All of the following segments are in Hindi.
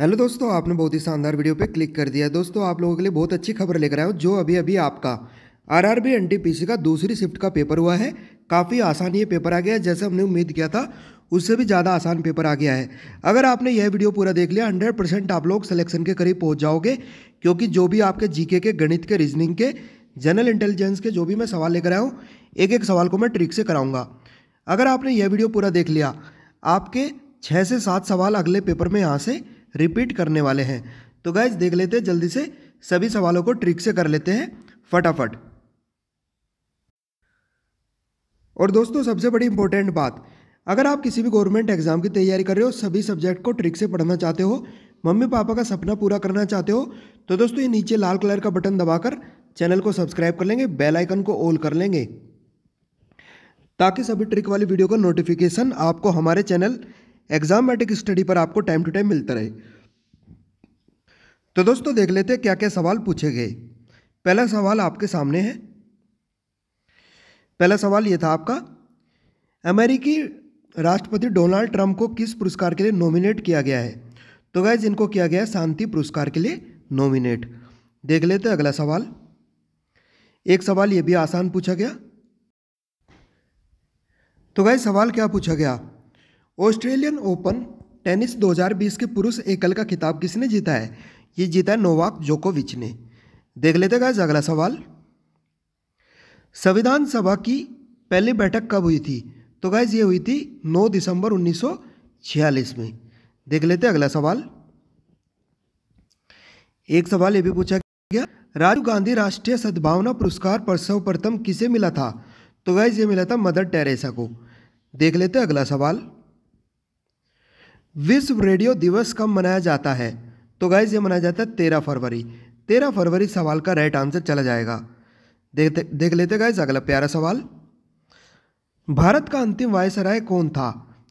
हेलो दोस्तों आपने बहुत ही शानदार वीडियो पे क्लिक कर दिया दोस्तों आप लोगों के लिए बहुत अच्छी खबर लेकर आया हूँ जो अभी अभी आपका आरआरबी एनटीपीसी का दूसरी शिफ्ट का पेपर हुआ है काफ़ी आसान ये पेपर आ गया है जैसे हमने उम्मीद किया था उससे भी ज़्यादा आसान पेपर आ गया है अगर आपने यह वीडियो पूरा देख लिया हंड्रेड परसेंट आप लोग सलेक्शन के करीब पहुँच जाओगे क्योंकि जो भी आपके जी के गणित के रीजनिंग के जनरल इंटेलिजेंस के जो भी मैं सवाल लेकर आया हूँ एक एक सवाल को मैं ट्रिक से कराऊंगा अगर आपने यह वीडियो पूरा देख लिया आपके छः से सात सवाल अगले पेपर में यहाँ से रिपीट करने वाले हैं तो गाइज देख लेते हैं जल्दी से सभी सवालों को ट्रिक से कर लेते हैं फटाफट और दोस्तों सबसे बड़ी इंपॉर्टेंट बात अगर आप किसी भी गवर्नमेंट एग्जाम की तैयारी कर रहे हो सभी सब्जेक्ट को ट्रिक से पढ़ना चाहते हो मम्मी पापा का सपना पूरा करना चाहते हो तो दोस्तों ये नीचे लाल कलर का बटन दबाकर चैनल को सब्सक्राइब कर लेंगे बेल आइकन को ऑल कर लेंगे ताकि सभी ट्रिक वाली वीडियो का नोटिफिकेशन आपको हमारे चैनल एग्जामेटिक स्टडी पर आपको टाइम टू टाइम मिलता रहे तो दोस्तों देख लेते हैं क्या क्या सवाल पूछे गए पहला सवाल आपके सामने है पहला सवाल ये था आपका अमेरिकी राष्ट्रपति डोनाल्ड ट्रंप को किस पुरस्कार के लिए नॉमिनेट किया गया है तो गैज इनको किया गया है शांति पुरस्कार के लिए नॉमिनेट देख लेते अगला सवाल एक सवाल यह भी आसान पूछा गया तो गैज सवाल क्या पूछा गया ऑस्ट्रेलियन ओपन टेनिस 2020 के पुरुष एकल का खिताब किसने जीता है ये जीता है नोवाक जोकोविच ने देख लेते गए अगला सवाल संविधान सभा की पहली बैठक कब हुई थी तो गाइज ये हुई थी 9 दिसंबर 1946 में देख लेते अगला सवाल एक सवाल ये भी पूछा गया राजीव गांधी राष्ट्रीय सद्भावना पुरस्कार पर सर्वप्रथम किसे मिला था तो गाइज ये मिला था मदर टेरेसा को देख लेते अगला सवाल विश्व रेडियो दिवस कब मनाया जाता है तो गाइज ये मनाया जाता है तेरह फरवरी तेरह फरवरी सवाल का राइट आंसर चला जाएगा देखते देख लेते गाइज अगला प्यारा सवाल भारत का अंतिम वायसराय कौन था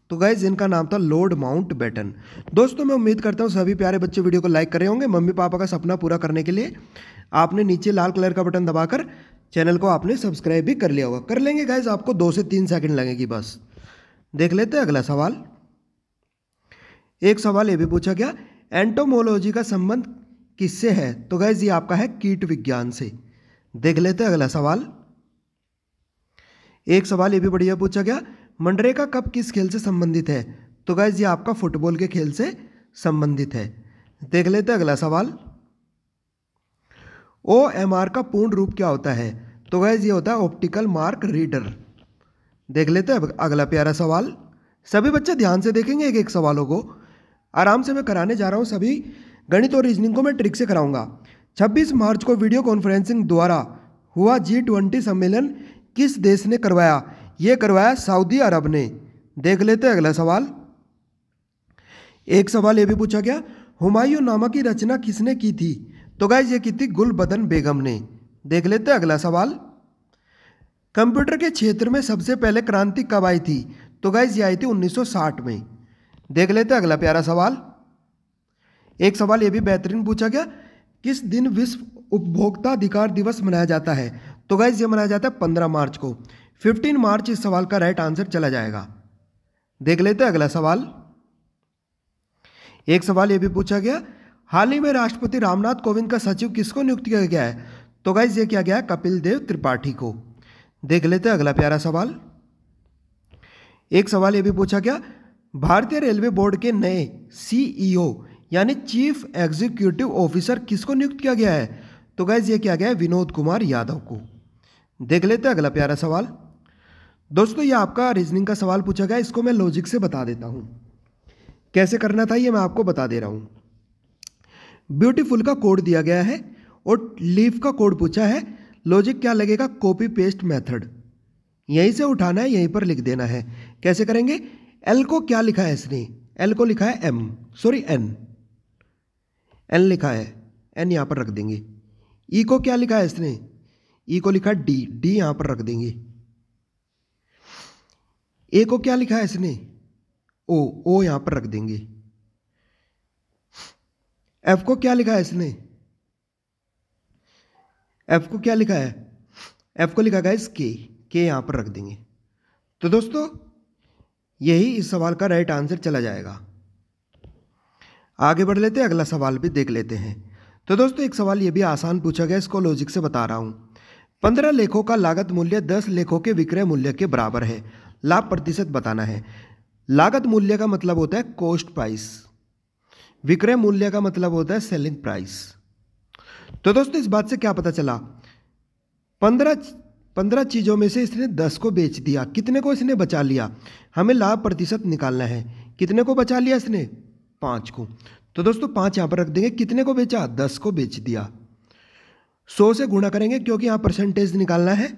तो गाइज इनका नाम था लॉर्ड माउंट बेटन दोस्तों मैं उम्मीद करता हूँ सभी प्यारे बच्चे वीडियो को लाइक करे होंगे मम्मी पापा का सपना पूरा करने के लिए आपने नीचे लाल कलर का बटन दबाकर चैनल को आपने सब्सक्राइब भी कर लिया होगा कर लेंगे गाइज आपको दो से तीन सेकेंड लगेगी बस देख लेते हैं अगला सवाल एक सवाल ये भी पूछा गया एंटोमोलॉजी का संबंध किससे है तो गैज ये आपका है कीट विज्ञान से देख लेते हैं अगला सवाल एक सवाल ये भी बढ़िया पूछा गया मंडरे का कप किस खेल से संबंधित है तो गैज ये आपका फुटबॉल के खेल से संबंधित है देख लेते अगला सवाल ओ एम आर का पूर्ण रूप क्या होता है तो गैज ये होता है ऑप्टिकल मार्क रीडर देख लेते हैं अगला प्यारा सवाल सभी बच्चे ध्यान से देखेंगे एक एक सवालों को आराम से मैं कराने जा रहा हूँ सभी गणित और रीजनिंग को मैं ट्रिक से कराऊंगा 26 मार्च को वीडियो कॉन्फ्रेंसिंग द्वारा हुआ जी ट्वेंटी सम्मेलन किस देश ने करवाया ये करवाया सऊदी अरब ने देख लेते अगला सवाल एक सवाल ये भी पूछा गया हुमायूं नामा की रचना किसने की थी तो गाइज ये की थी गुलबदन बेगम ने देख लेते अगला सवाल कंप्यूटर के क्षेत्र में सबसे पहले क्रांति कब आई थी तो गाइज ये आई थी 1960 में देख लेते हैं अगला प्यारा सवाल एक सवाल ये भी बेहतरीन पूछा गया किस दिन विश्व उपभोक्ता अधिकार दिवस मनाया जाता है तो गाइज ये मनाया जाता है पंद्रह मार्च को फिफ्टीन मार्च इस सवाल का राइट आंसर चला जाएगा देख लेते हैं अगला सवाल एक सवाल यह भी पूछा गया हाल ही में राष्ट्रपति रामनाथ कोविंद का सचिव किसको नियुक्त किया गया है तो गाइज ये किया गया कपिल देव त्रिपाठी को देख लेते हैं अगला प्यारा सवाल एक सवाल यह भी पूछा गया भारतीय रेलवे बोर्ड के नए सीईओ e यानी चीफ एग्जीक्यूटिव ऑफिसर किसको नियुक्त किया गया है तो गैज ये किया गया है विनोद कुमार यादव को देख लेते अगला प्यारा सवाल दोस्तों ये आपका रीजनिंग का सवाल पूछा गया इसको मैं लॉजिक से बता देता हूँ कैसे करना था ये मैं आपको बता दे रहा हूँ ब्यूटीफुल का कोड दिया गया है और लीफ का कोड पूछा है लॉजिक क्या लगेगा कॉपी पेस्ट मेथड यहीं से उठाना है यहीं पर लिख देना है कैसे करेंगे एल को क्या लिखा है इसने एल को लिखा है एम सॉरी एन एन लिखा है एन यहाँ पर रख देंगे ई e को क्या लिखा है इसने ई e को लिखा डी डी यहाँ पर रख देंगे ए को क्या लिखा है इसने ओ ओ यहाँ पर रख देंगे एफ को क्या लिखा है इसने एफ को क्या लिखा है एफ को लिखा गया इस के के यहाँ पर रख देंगे तो दोस्तों यही इस सवाल का राइट आंसर चला जाएगा आगे बढ़ लेते हैं अगला सवाल भी देख लेते हैं तो दोस्तों एक सवाल ये भी आसान पूछा गया इसको लॉजिक से बता रहा हूं पंद्रह लेखों का लागत मूल्य दस लेखों के विक्रय मूल्य के बराबर है लाभ प्रतिशत बताना है लागत मूल्य का मतलब होता है कॉस्ट प्राइस विक्रय मूल्य का मतलब होता है सेलिंग प्राइस तो दोस्तों इस बात से क्या पता चला पंद्रह पंद्रह चीज़ों में से इसने दस को बेच दिया कितने को इसने बचा लिया हमें लाभ प्रतिशत निकालना है कितने को बचा लिया इसने पाँच को तो दोस्तों पाँच यहाँ पर रख देंगे कितने को बेचा दस को बेच दिया सौ से गुणा करेंगे क्योंकि यहाँ परसेंटेज निकालना है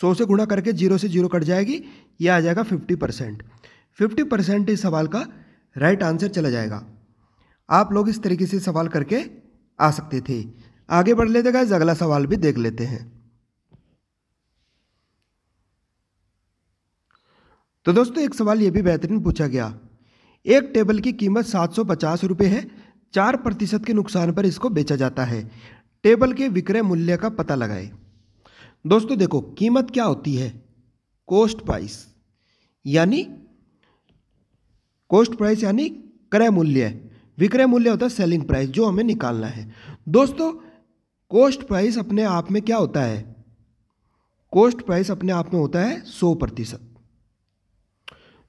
सौ से गुणा करके जीरो से जीरो कट जाएगी यह आ जाएगा फिफ्टी परसेंट फिफ्टी परसेंट इस सवाल का राइट आंसर चला जाएगा आप लोग इस तरीके से सवाल करके आ सकते थे आगे बढ़ लेते गए अगला सवाल भी देख लेते हैं तो दोस्तों एक सवाल ये भी बेहतरीन पूछा गया एक टेबल की कीमत सात सौ पचास रुपये है चार प्रतिशत के नुकसान पर इसको बेचा जाता है टेबल के विक्रय मूल्य का पता लगाए दोस्तों देखो कीमत क्या होती है कोस्ट प्राइस यानी कोस्ट प्राइस यानी क्रय मूल्य विक्रय मूल्य होता है सेलिंग प्राइस जो हमें निकालना है दोस्तों कोस्ट प्राइस अपने आप में क्या होता है कोस्ट प्राइस अपने आप में होता है सौ प्रतिशत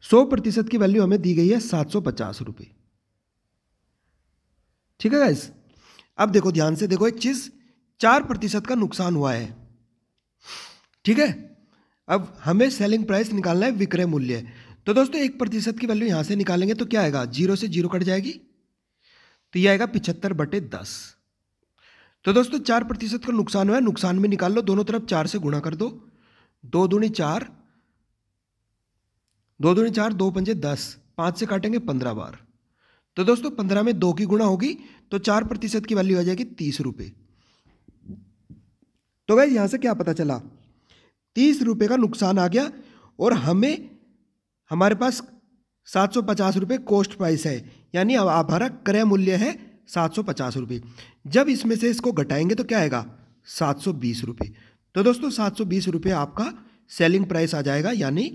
सौ प्रतिशत की वैल्यू हमें दी गई है सात सौ पचास रुपये ठीक है गाइस अब देखो ध्यान से देखो एक चीज़ चार प्रतिशत का नुकसान हुआ है ठीक है अब हमें सेलिंग प्राइस निकालना है विक्रय मूल्य तो दोस्तों एक प्रतिशत की वैल्यू यहां से निकालेंगे तो क्या आएगा जीरो से जीरो कट जाएगी तो ये आएगा पिछहत्तर बटे दस तो दोस्तों चार प्रतिशत का नुकसान हुआ है नुकसान में निकाल लो दोनों तरफ चार से गुणा कर दो दो दूनी चार दो दूनी चार दो पंजे दस पाँच से काटेंगे पंद्रह बार तो दोस्तों पंद्रह में दो की गुणा होगी तो चार प्रतिशत की वैल्यू आ जाएगी तीस रुपये तो भाई यहाँ से क्या पता चला तीस रुपये का नुकसान आ गया और हमें हमारे पास सात सौ पचास रुपये कोस्ट प्राइस है यानी हमारा क्रय मूल्य है सात सौ पचास रुपये जब इसमें से इसको घटाएंगे तो क्या आएगा सात सौ बीस रुपये तो दोस्तों सात सौ बीस रुपये आपका सेलिंग प्राइस आ जाएगा यानी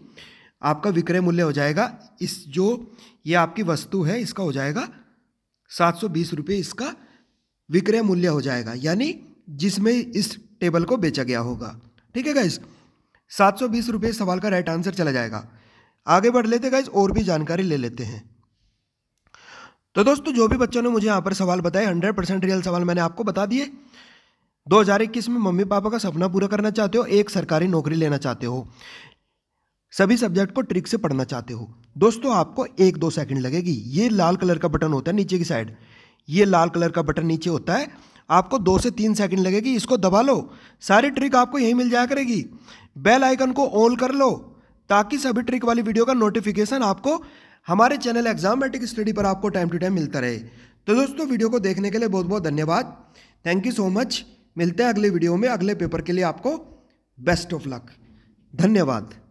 आपका विक्रय मूल्य हो जाएगा इस जो ये आपकी वस्तु है इसका हो जाएगा सात सौ बीस रुपये इसका विक्रय मूल्य हो जाएगा यानी जिसमें इस टेबल को बेचा गया होगा ठीक है गाइज सात सौ बीस रुपये सवाल का राइट आंसर चला जाएगा आगे बढ़ लेते गाइज और भी जानकारी ले लेते हैं तो दोस्तों जो भी बच्चों ने मुझे यहाँ पर सवाल बताए हंड्रेड परसेंट रियल सवाल मैंने आपको बता दिए 2021 में मम्मी पापा का सपना पूरा करना चाहते हो एक सरकारी नौकरी लेना चाहते हो सभी सब्जेक्ट को ट्रिक से पढ़ना चाहते हो दोस्तों आपको एक दो सेकंड लगेगी ये लाल कलर का बटन होता है नीचे की साइड ये लाल कलर का बटन नीचे होता है आपको दो से तीन सेकंड लगेगी इसको दबा लो सारी ट्रिक आपको यहीं मिल जाया करेगी बेल आइकन को ऑन कर लो ताकि सभी ट्रिक वाली वीडियो का नोटिफिकेशन आपको हमारे चैनल एग्जामेटिक स्टडी पर आपको टाइम टू टाइम मिलता रहे तो दोस्तों वीडियो को देखने के लिए बहुत बहुत धन्यवाद थैंक यू सो मच मिलते हैं अगले वीडियो में अगले पेपर के लिए आपको बेस्ट ऑफ लक धन्यवाद